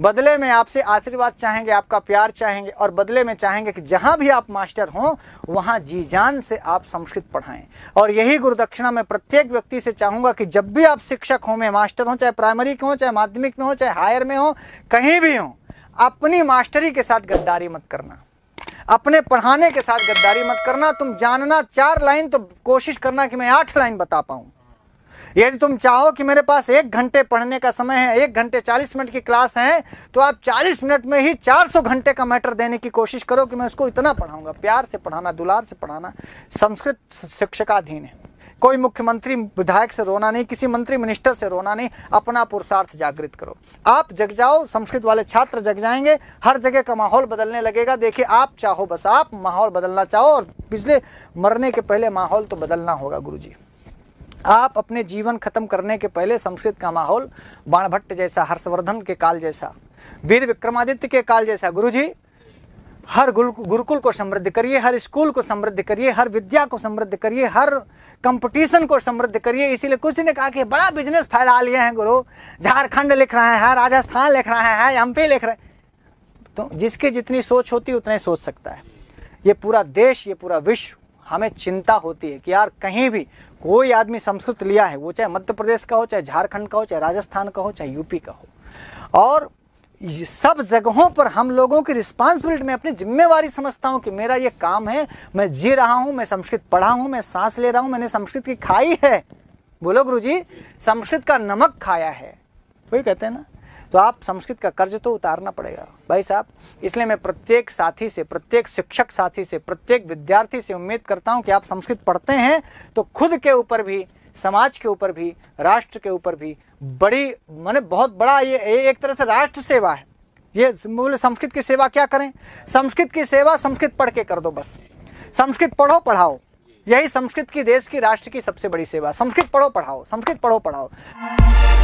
बदले में आपसे आशीर्वाद चाहेंगे आपका प्यार चाहेंगे और बदले में चाहेंगे कि जहाँ भी आप मास्टर हों वहाँ जी जान से आप संस्कृत पढ़ाएं और यही गुरुदक्षिणा मैं प्रत्येक व्यक्ति से चाहूँगा कि जब भी आप शिक्षक हों में मास्टर हों चाहे प्राइमरी के हों चाहे माध्यमिक में हों चाहे हायर में हो कहीं भी हों अपनी मास्टरी के साथ गद्दारी मत करना अपने पढ़ाने के साथ गद्दारी मत करना तुम जानना चार लाइन तो कोशिश करना कि मैं आठ लाइन बता पाऊँ यदि तुम चाहो कि मेरे पास एक घंटे पढ़ने का समय है एक घंटे चालीस मिनट की क्लास है तो आप चालीस मिनट में ही चार सौ घंटे का मैटर देने की कोशिश करो कि मैं उसको इतना पढ़ाऊंगा प्यार से पढ़ाना दुलार से पढ़ाना संस्कृत शिक्षकाधीन है कोई मुख्यमंत्री विधायक से रोना नहीं किसी मंत्री मिनिस्टर से रोना नहीं अपना पुरुषार्थ जागृत करो आप जग जाओ संस्कृत वाले छात्र जग जाएंगे हर जगह का माहौल बदलने लगेगा देखिए आप चाहो बस आप माहौल बदलना चाहो और पिछले मरने के पहले माहौल तो बदलना होगा गुरुजी आप अपने जीवन खत्म करने के पहले संस्कृत का माहौल बाणभट्ट जैसा हर्षवर्धन के काल जैसा वीर विक्रमादित्य के काल जैसा गुरुजी हर गुरु गुरुकुल को समृद्ध करिए हर स्कूल को समृद्ध करिए हर विद्या को समृद्ध करिए हर कंपटीशन को समृद्ध करिए इसीलिए कुछ ने कहा कि बड़ा बिजनेस फैला लिए हैं गुरु झारखंड लिख रहे हैं राजस्थान लिख रहे हैं एम लिख रहे हैं तो जिसकी जितनी सोच होती उतना ही सोच सकता है ये पूरा देश ये पूरा विश्व हमें चिंता होती है कि यार कहीं भी कोई आदमी संस्कृत लिया है वो चाहे मध्य प्रदेश का हो चाहे झारखंड का हो चाहे राजस्थान का हो चाहे यूपी का हो और सब जगहों पर हम लोगों की रिस्पांसिबिलिटी मैं अपनी जिम्मेवारी समझता हूँ कि मेरा ये काम है मैं जी रहा हूँ मैं संस्कृत पढ़ा हूँ मैं सांस ले रहा हूँ मैंने संस्कृत की खाई है बोलो गुरु जी संस्कृत का नमक खाया है वही कहते हैं ना तो आप संस्कृत का कर्ज तो उतारना पड़ेगा भाई साहब इसलिए मैं प्रत्येक साथी से प्रत्येक शिक्षक साथी से प्रत्येक विद्यार्थी से उम्मीद करता हूँ कि आप संस्कृत पढ़ते हैं तो खुद के ऊपर भी समाज के ऊपर भी राष्ट्र के ऊपर भी बड़ी मैंने बहुत बड़ा ये, एक तरह से राष्ट्र सेवा है ये बोले संस्कृत की सेवा क्या करें संस्कृत की सेवा संस्कृत पढ़ के कर दो बस संस्कृत पढ़ो पढ़ाओ यही संस्कृत की देश की राष्ट्र की सबसे बड़ी सेवा संस्कृत पढ़ो पढ़ाओ संस्कृत पढ़ो पढ़ाओ